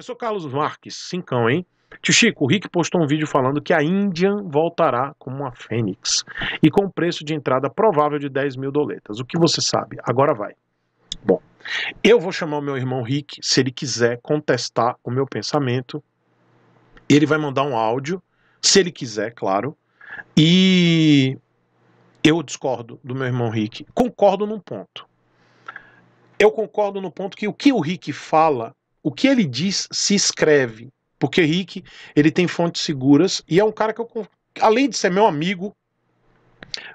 Professor Carlos Marques, cincão, hein? Tio Chico, o Rick postou um vídeo falando que a Indian voltará como uma fênix e com preço de entrada provável de 10 mil doletas. O que você sabe? Agora vai. Bom, eu vou chamar o meu irmão Rick, se ele quiser contestar o meu pensamento. Ele vai mandar um áudio, se ele quiser, claro. E eu discordo do meu irmão Rick. Concordo num ponto. Eu concordo no ponto que o que o Rick fala o que ele diz se escreve. Porque Rick, ele tem fontes seguras e é um cara que eu, além de ser meu amigo,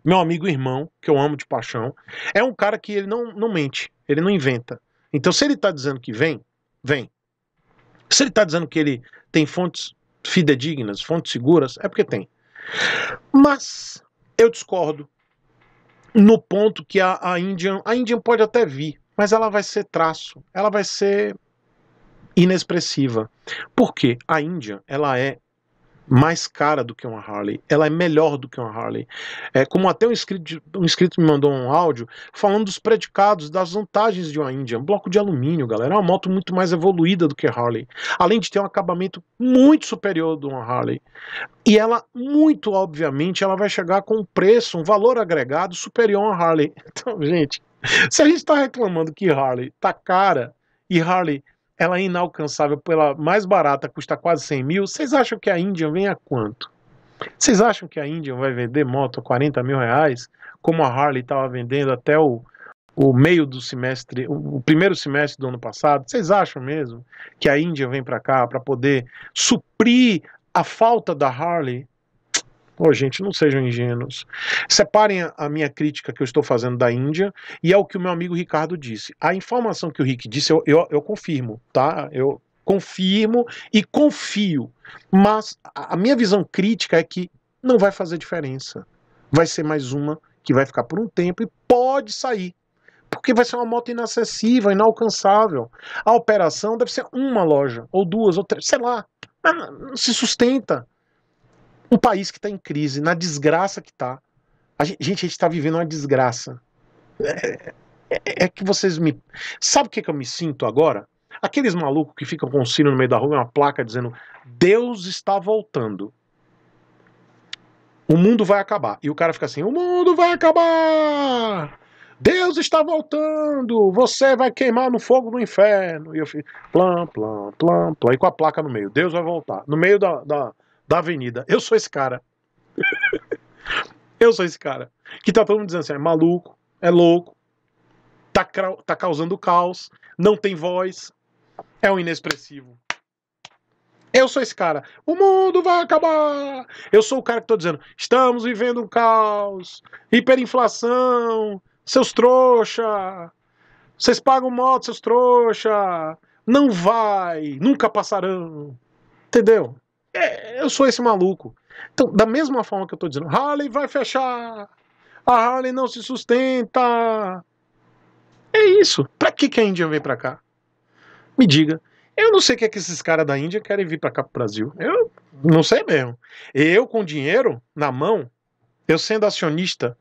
meu amigo irmão, que eu amo de paixão, é um cara que ele não, não mente, ele não inventa. Então, se ele tá dizendo que vem, vem. Se ele tá dizendo que ele tem fontes fidedignas, fontes seguras, é porque tem. Mas eu discordo no ponto que a, a Indian, a Indian pode até vir, mas ela vai ser traço, ela vai ser inexpressiva. Porque a Índia, ela é mais cara do que uma Harley, ela é melhor do que uma Harley. É, como até um inscrito, um inscrito me mandou um áudio falando dos predicados, das vantagens de uma Indian, bloco de alumínio, galera, é uma moto muito mais evoluída do que a Harley, além de ter um acabamento muito superior que uma Harley. E ela, muito obviamente, ela vai chegar com um preço, um valor agregado superior a uma Harley. Então, gente, se a gente está reclamando que Harley tá cara e Harley ela é inalcançável pela mais barata, custa quase 100 mil. Vocês acham que a Índia vem a quanto? Vocês acham que a Índia vai vender moto a 40 mil reais, como a Harley estava vendendo até o, o meio do semestre, o primeiro semestre do ano passado? Vocês acham mesmo que a Índia vem para cá para poder suprir a falta da Harley Oh, gente, não sejam ingênuos. Separem a minha crítica que eu estou fazendo da Índia e é o que o meu amigo Ricardo disse. A informação que o Rick disse, eu, eu, eu confirmo, tá? Eu confirmo e confio. Mas a minha visão crítica é que não vai fazer diferença. Vai ser mais uma que vai ficar por um tempo e pode sair. Porque vai ser uma moto inacessível, inalcançável. A operação deve ser uma loja, ou duas, ou três, sei lá. Ah, não se sustenta o país que está em crise, na desgraça que está. gente, a gente está vivendo uma desgraça. É, é, é, que vocês me. Sabe o que, que eu me sinto agora? Aqueles malucos que ficam com o sino no meio da rua, uma placa dizendo: Deus está voltando. O mundo vai acabar. E o cara fica assim: O mundo vai acabar! Deus está voltando! Você vai queimar no fogo do inferno! E eu fico: Plam, plam, plam, plam. E com a placa no meio: Deus vai voltar. No meio da, da da avenida. Eu sou esse cara. eu sou esse cara. Que tá todo mundo dizendo assim: é maluco, é louco, tá, tá causando caos, não tem voz, é um inexpressivo. Eu sou esse cara. O mundo vai acabar. Eu sou o cara que tô dizendo: estamos vivendo um caos, hiperinflação, seus trouxa. Vocês pagam moto, seus trouxa. Não vai, nunca passarão. Entendeu? É, eu sou esse maluco. Então, da mesma forma que eu tô dizendo, Harley vai fechar, a Harley não se sustenta. É isso. Pra que, que a Índia veio pra cá? Me diga. Eu não sei o que é que esses caras da Índia querem vir pra cá pro Brasil. Eu não sei mesmo. Eu com dinheiro na mão, eu sendo acionista,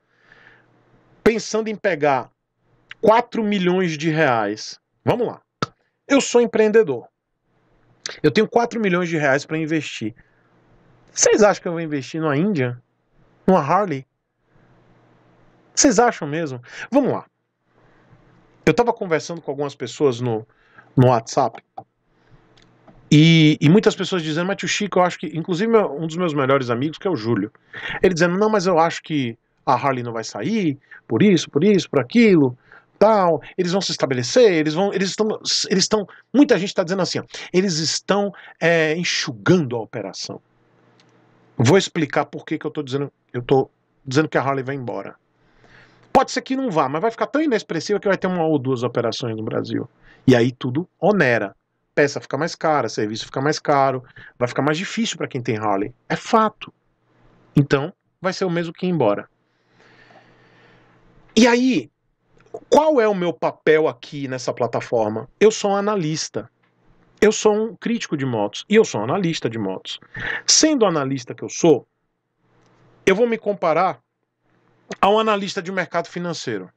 pensando em pegar 4 milhões de reais. Vamos lá. Eu sou empreendedor. Eu tenho 4 milhões de reais para investir. Vocês acham que eu vou investir numa Índia? Numa Harley? Vocês acham mesmo? Vamos lá. Eu estava conversando com algumas pessoas no, no WhatsApp e, e, muitas pessoas dizendo, mas tio Chico, eu acho que. Inclusive, meu, um dos meus melhores amigos, que é o Júlio, ele dizendo, não, mas eu acho que a Harley não vai sair, por isso, por isso, por aquilo tal, eles vão se estabelecer, eles vão, eles estão, eles estão, muita gente está dizendo assim, ó, eles estão é, enxugando a operação. Vou explicar por que, que eu estou dizendo, eu tô dizendo que a Harley vai embora. Pode ser que não vá, mas vai ficar tão inexpressiva que vai ter uma ou duas operações no Brasil. E aí tudo onera. Peça fica mais cara, serviço fica mais caro, vai ficar mais difícil para quem tem Harley. É fato. Então, vai ser o mesmo que ir embora. E aí, qual é o meu papel aqui nessa plataforma? Eu sou um analista. Eu sou um crítico de motos e eu sou um analista de motos. Sendo analista que eu sou, eu vou me comparar a um analista de mercado financeiro.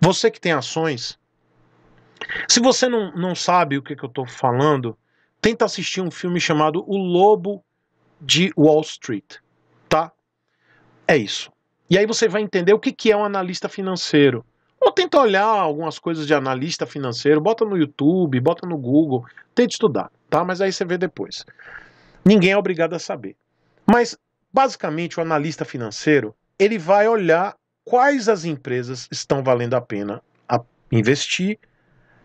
Você que tem ações, se você não, não sabe o que, que eu estou falando, tenta assistir um filme chamado O Lobo de Wall Street, tá? É isso. E aí você vai entender o que, que é um analista financeiro. Ou tenta olhar algumas coisas de analista financeiro, bota no YouTube, bota no Google, tenta estudar, tá? Mas aí você vê depois. Ninguém é obrigado a saber. Mas basicamente o analista financeiro, ele vai olhar quais as empresas estão valendo a pena investir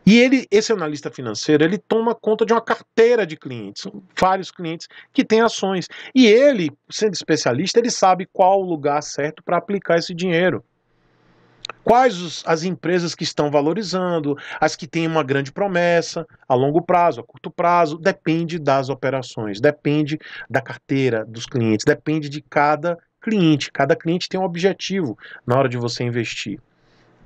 e ele, esse analista financeiro, ele toma conta de uma carteira de clientes, vários clientes que têm ações. E ele, sendo especialista, ele sabe qual o lugar certo para aplicar esse dinheiro. Quais os, as empresas que estão valorizando, as que têm uma grande promessa a longo prazo, a curto prazo, depende das operações, depende da carteira dos clientes, depende de cada cliente. Cada cliente tem um objetivo na hora de você investir.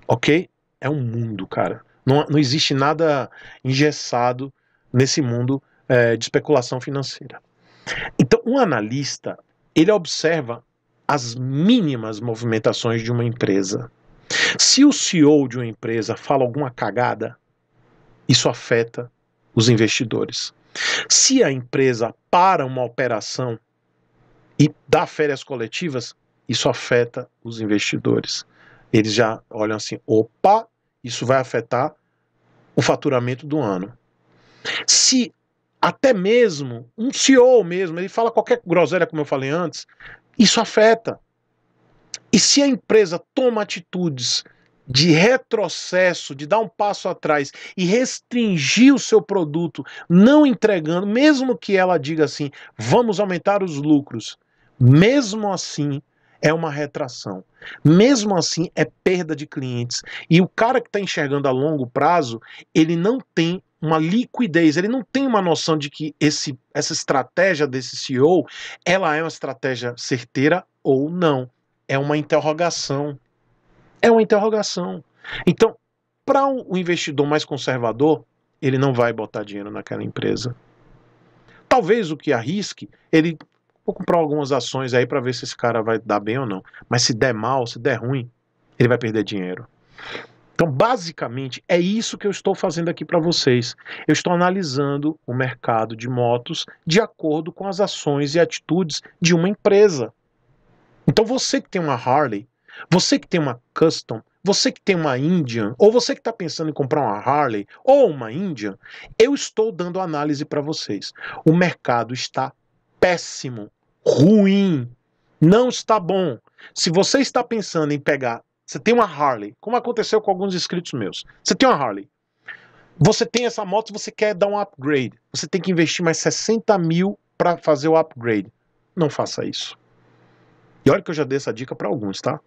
Ok? É um mundo, cara. Não, não existe nada engessado nesse mundo é, de especulação financeira. Então, um analista, ele observa as mínimas movimentações de uma empresa. Se o CEO de uma empresa fala alguma cagada, isso afeta os investidores. Se a empresa para uma operação e dá férias coletivas, isso afeta os investidores. Eles já olham assim: opa, isso vai afetar o faturamento do ano. Se até mesmo um CEO mesmo, ele fala qualquer groselha, como eu falei antes, isso afeta. E se a empresa toma atitudes de retrocesso, de dar um passo atrás e restringir o seu produto, não entregando, mesmo que ela diga assim, vamos aumentar os lucros, mesmo assim, é uma retração. Mesmo assim, é perda de clientes. E o cara que está enxergando a longo prazo, ele não tem uma liquidez, ele não tem uma noção de que esse, essa estratégia desse CEO, ela é uma estratégia certeira ou não. É uma interrogação. É uma interrogação. Então, para o um investidor mais conservador, ele não vai botar dinheiro naquela empresa. Talvez o que arrisque, ele vou comprar algumas ações aí para ver se esse cara vai dar bem ou não. Mas se der mal, se der ruim, ele vai perder dinheiro. Então, basicamente, é isso que eu estou fazendo aqui para vocês. Eu estou analisando o mercado de motos de acordo com as ações e atitudes de uma empresa. Então, você que tem uma Harley, você que tem uma Custom, você que tem uma Indian, ou você que está pensando em comprar uma Harley ou uma Indian, eu estou dando análise para vocês. O mercado está péssimo ruim, não está bom. Se você está pensando em pegar, você tem uma Harley, como aconteceu com alguns inscritos meus, você tem uma Harley, você tem essa moto, você quer dar um upgrade, você tem que investir mais 60 mil para fazer o upgrade. Não faça isso. E olha que eu já dei essa dica para alguns, tá?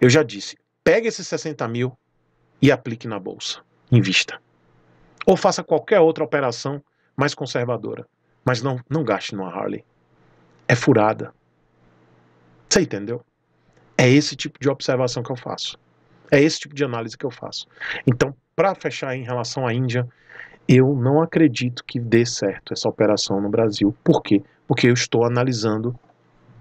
Eu já disse, pega esses 60 mil e aplique na bolsa, invista. Ou faça qualquer outra operação mais conservadora, mas não, não gaste numa Harley é furada. Você entendeu? É esse tipo de observação que eu faço. É esse tipo de análise que eu faço. Então, para fechar em relação à Índia, eu não acredito que dê certo essa operação no Brasil. Por quê? Porque eu estou analisando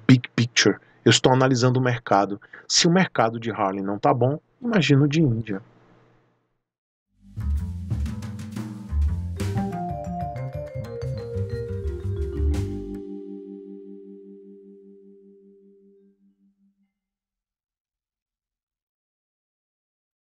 big picture. Eu estou analisando o mercado. Se o mercado de Harlem não está bom, imagino de Índia.